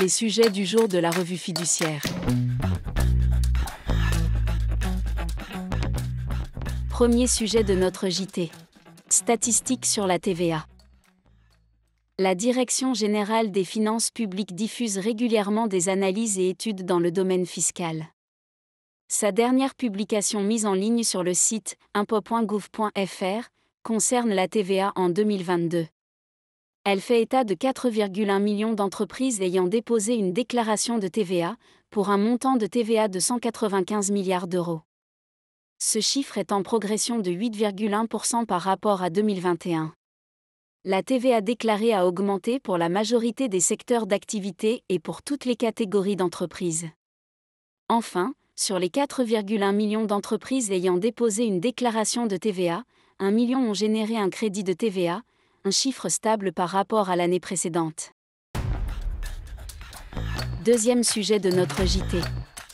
Les sujets du jour de la revue fiduciaire. Premier sujet de notre JT. Statistiques sur la TVA. La Direction générale des finances publiques diffuse régulièrement des analyses et études dans le domaine fiscal. Sa dernière publication mise en ligne sur le site impo.gouv.fr concerne la TVA en 2022. Elle fait état de 4,1 millions d'entreprises ayant déposé une déclaration de TVA, pour un montant de TVA de 195 milliards d'euros. Ce chiffre est en progression de 8,1% par rapport à 2021. La TVA déclarée a augmenté pour la majorité des secteurs d'activité et pour toutes les catégories d'entreprises. Enfin, sur les 4,1 millions d'entreprises ayant déposé une déclaration de TVA, 1 million ont généré un crédit de TVA, un chiffre stable par rapport à l'année précédente. Deuxième sujet de notre JT.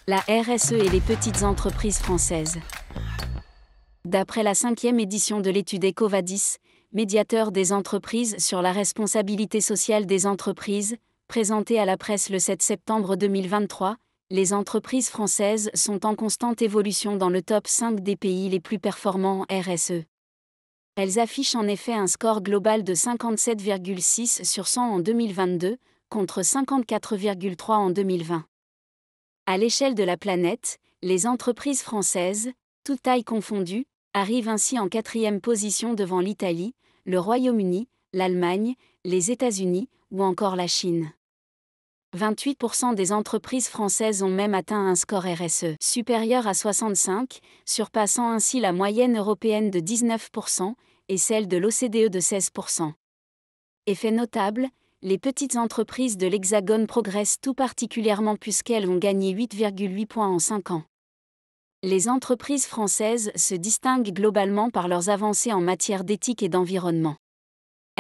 La RSE et les petites entreprises françaises. D'après la cinquième édition de l'étude Ecovadis, médiateur des entreprises sur la responsabilité sociale des entreprises, présentée à la presse le 7 septembre 2023, les entreprises françaises sont en constante évolution dans le top 5 des pays les plus performants en RSE. Elles affichent en effet un score global de 57,6 sur 100 en 2022, contre 54,3 en 2020. À l'échelle de la planète, les entreprises françaises, toutes tailles confondues, arrivent ainsi en quatrième position devant l'Italie, le Royaume-Uni, l'Allemagne, les États-Unis ou encore la Chine. 28% des entreprises françaises ont même atteint un score RSE supérieur à 65, surpassant ainsi la moyenne européenne de 19% et celle de l'OCDE de 16%. Effet notable, les petites entreprises de l'Hexagone progressent tout particulièrement puisqu'elles ont gagné 8,8 points en 5 ans. Les entreprises françaises se distinguent globalement par leurs avancées en matière d'éthique et d'environnement.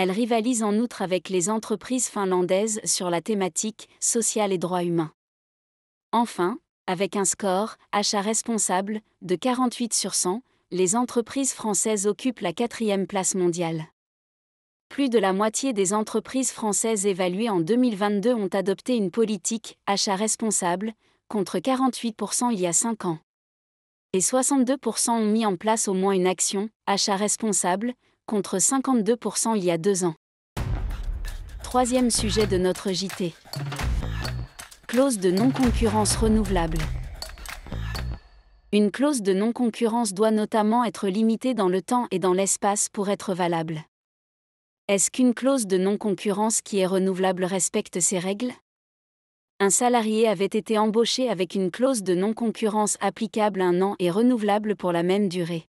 Elle rivalise en outre avec les entreprises finlandaises sur la thématique social et droit humain ». Enfin, avec un score achat responsable de 48 sur 100, les entreprises françaises occupent la quatrième place mondiale. Plus de la moitié des entreprises françaises évaluées en 2022 ont adopté une politique achat responsable, contre 48% il y a 5 ans. Et 62% ont mis en place au moins une action achat responsable, contre 52% il y a deux ans. Troisième sujet de notre JT. Clause de non-concurrence renouvelable. Une clause de non-concurrence doit notamment être limitée dans le temps et dans l'espace pour être valable. Est-ce qu'une clause de non-concurrence qui est renouvelable respecte ces règles Un salarié avait été embauché avec une clause de non-concurrence applicable un an et renouvelable pour la même durée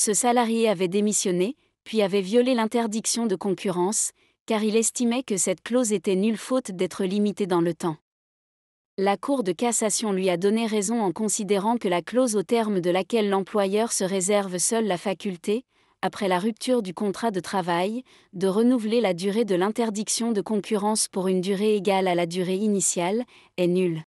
ce salarié avait démissionné, puis avait violé l'interdiction de concurrence, car il estimait que cette clause était nulle faute d'être limitée dans le temps. La Cour de cassation lui a donné raison en considérant que la clause au terme de laquelle l'employeur se réserve seul la faculté, après la rupture du contrat de travail, de renouveler la durée de l'interdiction de concurrence pour une durée égale à la durée initiale, est nulle.